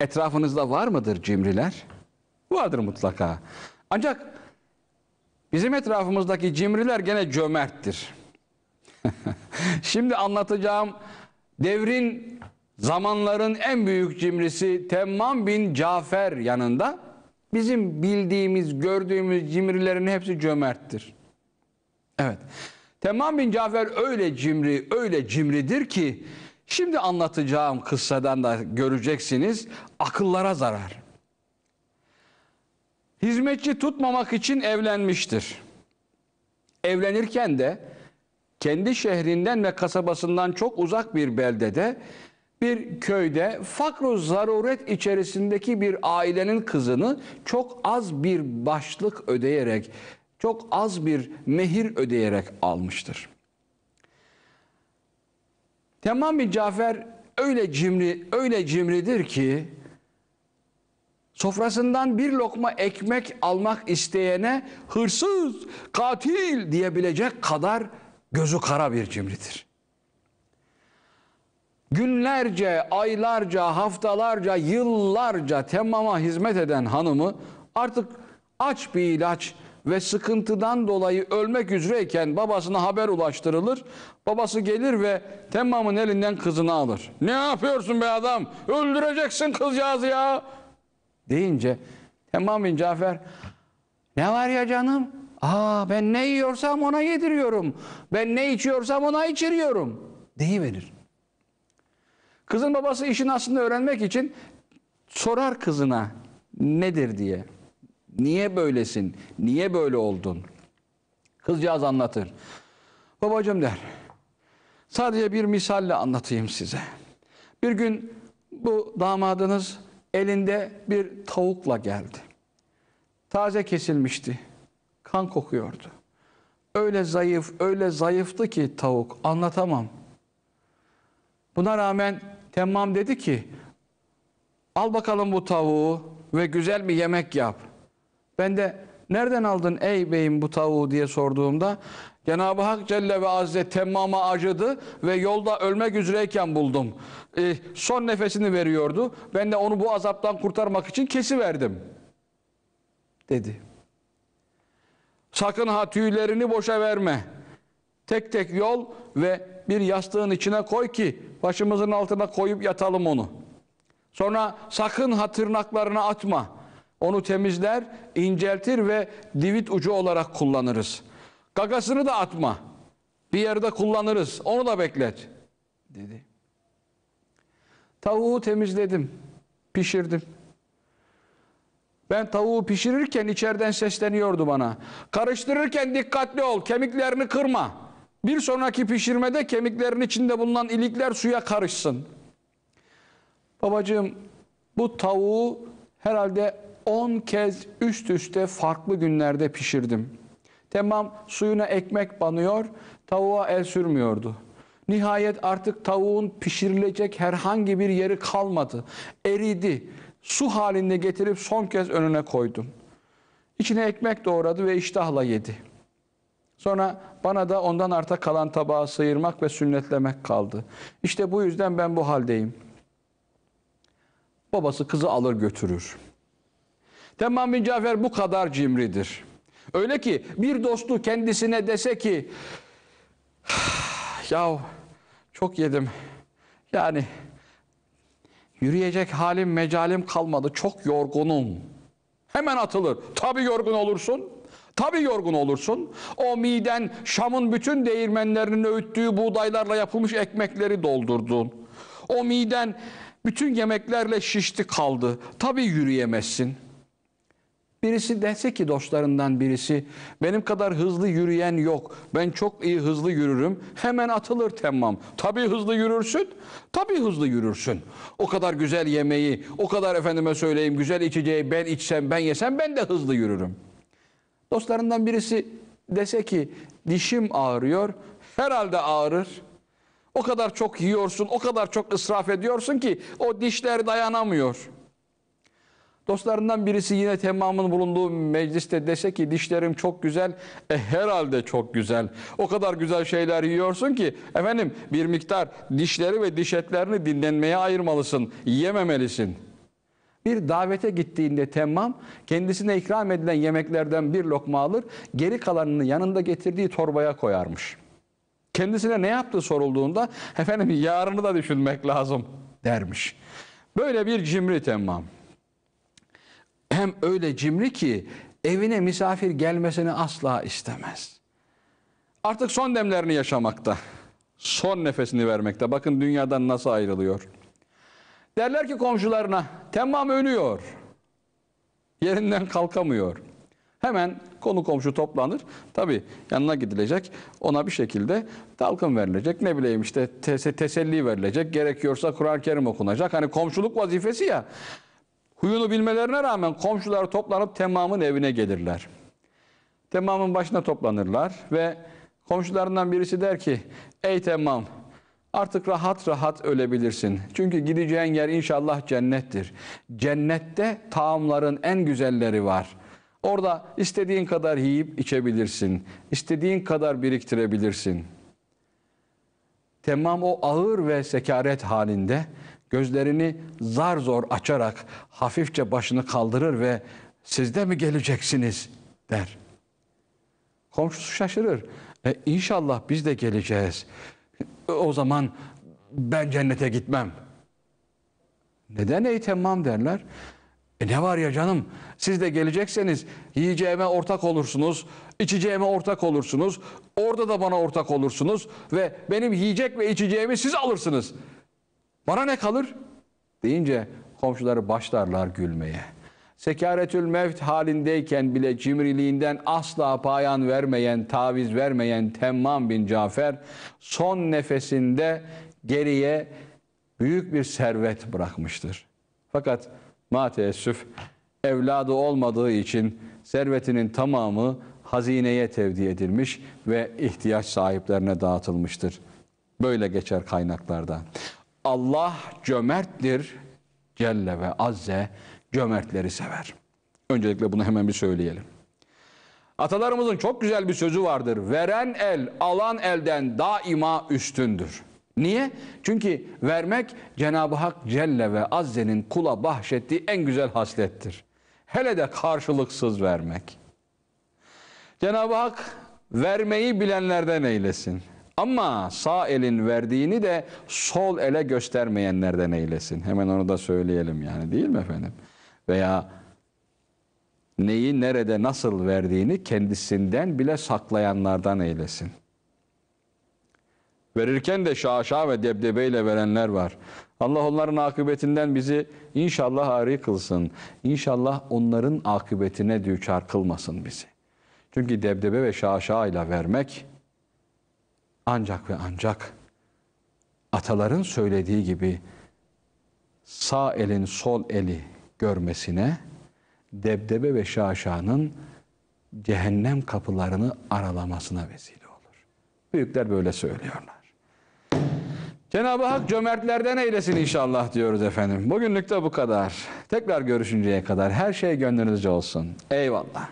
Etrafınızda var mıdır cimriler? Vardır mutlaka. Ancak bizim etrafımızdaki cimriler gene cömerttir. Şimdi anlatacağım devrin zamanların en büyük cimrisi Temmam bin Cafer yanında bizim bildiğimiz, gördüğümüz cimrilerin hepsi cömerttir. Evet. Temmam bin Cafer öyle cimri, öyle cimridir ki Şimdi anlatacağım kıssadan da göreceksiniz akıllara zarar. Hizmetçi tutmamak için evlenmiştir. Evlenirken de kendi şehrinden ve kasabasından çok uzak bir beldede bir köyde fakru zaruret içerisindeki bir ailenin kızını çok az bir başlık ödeyerek, çok az bir mehir ödeyerek almıştır. Temam bin Cafer öyle cimri, öyle cimridir ki sofrasından bir lokma ekmek almak isteyene hırsız, katil diyebilecek kadar gözü kara bir cimridir. Günlerce, aylarca, haftalarca, yıllarca temama hizmet eden hanımı artık aç bir ilaç, ve sıkıntıdan dolayı ölmek üzereyken babasına haber ulaştırılır. Babası gelir ve Temmam'ın elinden kızını alır. Ne yapıyorsun be adam? Öldüreceksin kızcağızı ya. Deyince Temmam bin Cafer ne var ya canım? Aa ben ne yiyorsam ona yediriyorum. Ben ne içiyorsam ona içiriyorum. Deyiverir. Kızın babası işin aslında öğrenmek için sorar kızına nedir diye. Niye böylesin? Niye böyle oldun? Kızcağız anlatır. Babacım der. Sadece bir misalle anlatayım size. Bir gün bu damadınız elinde bir tavukla geldi. Taze kesilmişti. Kan kokuyordu. Öyle zayıf, öyle zayıftı ki tavuk anlatamam. Buna rağmen Temmam dedi ki al bakalım bu tavuğu ve güzel bir yemek yap.'' Ben de nereden aldın ey beyim bu tavuğu diye sorduğumda Cenab-ı Hak Celle ve Azze temmama acıdı ve yolda ölmek üzereyken buldum. E, son nefesini veriyordu. Ben de onu bu azaptan kurtarmak için kesiverdim. Dedi. Sakın ha tüylerini boşa verme. Tek tek yol ve bir yastığın içine koy ki başımızın altına koyup yatalım onu. Sonra sakın ha tırnaklarını atma. Onu temizler, inceltir ve divit ucu olarak kullanırız. Gagasını da atma. Bir yerde kullanırız. Onu da beklet. Dedi. Tavuğu temizledim. Pişirdim. Ben tavuğu pişirirken içeriden sesleniyordu bana. Karıştırırken dikkatli ol, kemiklerini kırma. Bir sonraki pişirmede kemiklerin içinde bulunan ilikler suya karışsın. Babacığım bu tavuğu herhalde 10 kez üst üste farklı günlerde pişirdim. Tamam suyuna ekmek banıyor, tavuğa el sürmüyordu. Nihayet artık tavuğun pişirilecek herhangi bir yeri kalmadı. Eridi. Su halinde getirip son kez önüne koydum. İçine ekmek doğradı ve iştahla yedi. Sonra bana da ondan arta kalan tabağı sıyırmak ve sünnetlemek kaldı. İşte bu yüzden ben bu haldeyim. Babası kızı alır götürür. Temman bin Cafer bu kadar cimridir. Öyle ki bir dostu kendisine dese ki ya çok yedim yani yürüyecek halim mecalim kalmadı çok yorgunum. Hemen atılır. Tabii yorgun olursun. Tabii yorgun olursun. O miden Şam'ın bütün değirmenlerinin öğüttüğü buğdaylarla yapılmış ekmekleri doldurdun. O miden bütün yemeklerle şişti kaldı. Tabii yürüyemezsin.'' Birisi dese ki dostlarından birisi benim kadar hızlı yürüyen yok. Ben çok iyi hızlı yürürüm. Hemen atılır temmam. Tabii hızlı yürürsün. Tabii hızlı yürürsün. O kadar güzel yemeği, o kadar efendime söyleyeyim güzel içeceği ben içsem, ben yesem ben de hızlı yürürüm. Dostlarından birisi dese ki dişim ağrıyor. Herhalde ağrır. O kadar çok yiyorsun, o kadar çok ısraf ediyorsun ki o dişler dayanamıyor.'' Dostlarından birisi yine temmamın bulunduğu mecliste dese ki dişlerim çok güzel. E herhalde çok güzel. O kadar güzel şeyler yiyorsun ki efendim bir miktar dişleri ve diş etlerini dinlenmeye ayırmalısın. Yememelisin. Bir davete gittiğinde temmam kendisine ikram edilen yemeklerden bir lokma alır, geri kalanını yanında getirdiği torbaya koyarmış. Kendisine ne yaptı sorulduğunda efendim yarını da düşünmek lazım dermiş. Böyle bir cimri temmam. Hem öyle cimri ki evine misafir gelmesini asla istemez. Artık son demlerini yaşamakta. Son nefesini vermekte. Bakın dünyadan nasıl ayrılıyor. Derler ki komşularına Temmam ölüyor. Yerinden kalkamıyor. Hemen konu komşu toplanır. Tabi yanına gidilecek. Ona bir şekilde dalgın verilecek. Ne bileyim işte tes teselli verilecek. Gerekiyorsa Kur'an-ı Kerim okunacak. Hani komşuluk vazifesi ya. Huyunu bilmelerine rağmen komşular toplanıp Temam'ın evine gelirler. Temam'ın başına toplanırlar ve komşularından birisi der ki Ey Temam artık rahat rahat ölebilirsin. Çünkü gideceğin yer inşallah cennettir. Cennette taamların en güzelleri var. Orada istediğin kadar yiyip içebilirsin. İstediğin kadar biriktirebilirsin. Temam o ağır ve sekaret halinde gözlerini zar zor açarak hafifçe başını kaldırır ve siz de mi geleceksiniz der. Komşusu şaşırır. E, inşallah biz de geleceğiz. E, o zaman ben cennete gitmem. Neden ey temmam derler. E ne var ya canım siz de gelecekseniz yiyeceğime ortak olursunuz, içeceğime ortak olursunuz, orada da bana ortak olursunuz ve benim yiyecek ve içeceğimi siz alırsınız.'' Bana ne kalır? Deyince komşuları başlarlar gülmeye. Sekaretül mevt halindeyken bile cimriliğinden asla payan vermeyen, taviz vermeyen Temmam bin Cafer son nefesinde geriye büyük bir servet bırakmıştır. Fakat ma teessüf evladı olmadığı için servetinin tamamı hazineye tevdi edilmiş ve ihtiyaç sahiplerine dağıtılmıştır. Böyle geçer kaynaklardan. Allah cömerttir Celle ve Azze cömertleri sever. Öncelikle bunu hemen bir söyleyelim. Atalarımızın çok güzel bir sözü vardır. Veren el, alan elden daima üstündür. Niye? Çünkü vermek Cenab-ı Hak Celle ve Azze'nin kula bahşettiği en güzel haslettir. Hele de karşılıksız vermek. Cenab-ı Hak vermeyi bilenlerden eylesin. Ama sağ elin verdiğini de sol ele göstermeyenlerden eylesin. Hemen onu da söyleyelim yani değil mi efendim? Veya neyi nerede nasıl verdiğini kendisinden bile saklayanlardan eylesin. Verirken de şaşa ve debdebeyle verenler var. Allah onların akıbetinden bizi inşallah ari kılsın. İnşallah onların akıbetine düçar kılmasın bizi. Çünkü debdebe ve şaşa ile vermek ancak ve ancak ataların söylediği gibi sağ elin sol eli görmesine debdebe ve şaşanın cehennem kapılarını aralamasına vesile olur. Büyükler böyle söylüyorlar. Cenab-ı Hak cömertlerden eylesin inşallah diyoruz efendim. Bugünlük de bu kadar. Tekrar görüşünceye kadar her şey gönlünüzce olsun. Eyvallah.